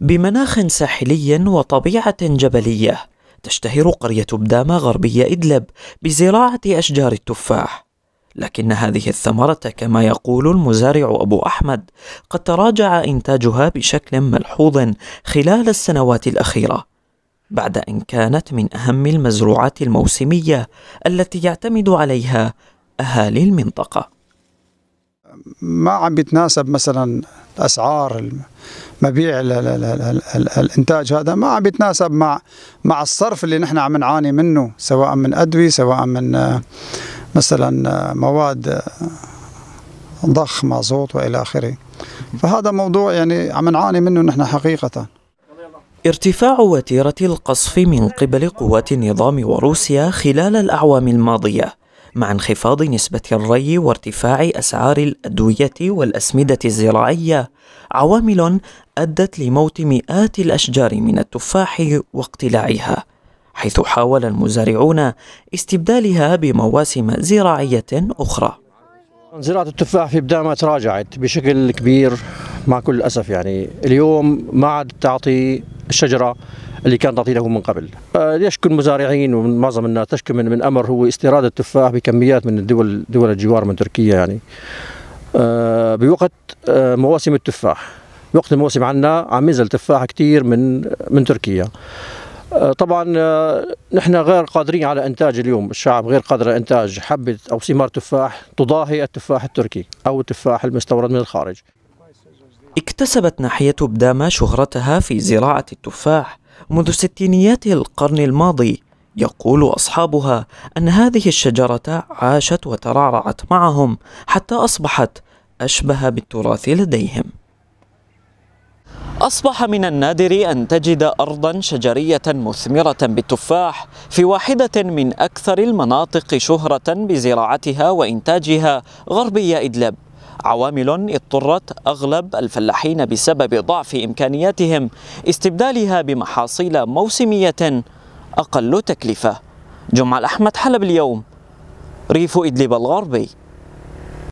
بمناخ ساحلي وطبيعة جبلية تشتهر قرية بدامة غربية إدلب بزراعة أشجار التفاح لكن هذه الثمرة كما يقول المزارع أبو أحمد قد تراجع إنتاجها بشكل ملحوظ خلال السنوات الأخيرة بعد أن كانت من أهم المزروعات الموسمية التي يعتمد عليها أهالي المنطقة ما عم بيتناسب مثلا الاسعار مبيع الانتاج هذا ما عم يتناسب مع مع الصرف اللي نحن عم نعاني منه سواء من ادويه سواء من مثلا مواد ضخ مازوت والى اخره فهذا موضوع يعني عم نعاني منه نحن حقيقه ارتفاع وتيره القصف من قبل قوات النظام وروسيا خلال الاعوام الماضيه مع انخفاض نسبة الري وارتفاع أسعار الأدوية والأسمدة الزراعية عوامل أدت لموت مئات الأشجار من التفاح واقتلاعها حيث حاول المزارعون استبدالها بمواسم زراعية أخرى زراعة التفاح في بداية ما تراجعت بشكل كبير مع كل أسف يعني اليوم ما عاد تعطي الشجره اللي كان له من قبل آه، يشكو المزارعين ومعظم الناس تشكو من, من امر هو استيراد التفاح بكميات من الدول دول الجوار من تركيا يعني آه، بوقت آه، مواسم التفاح وقت الموسم عندنا عم ينزل تفاح كثير من من تركيا طبعا نحن غير قادرين على انتاج اليوم الشعب غير قادر على انتاج حبه او ثمار تفاح تضاهي التفاح التركي او التفاح المستورد من الخارج اكتسبت ناحية بداما شهرتها في زراعة التفاح منذ ستينيات القرن الماضي يقول أصحابها أن هذه الشجرة عاشت وترعرعت معهم حتى أصبحت أشبه بالتراث لديهم أصبح من النادر أن تجد أرضا شجرية مثمرة بالتفاح في واحدة من أكثر المناطق شهرة بزراعتها وإنتاجها غربية إدلب عوامل اضطرت أغلب الفلاحين بسبب ضعف إمكانياتهم استبدالها بمحاصيل موسمية أقل تكلفة جمعة أحمد حلب اليوم ريف إدلب الغربي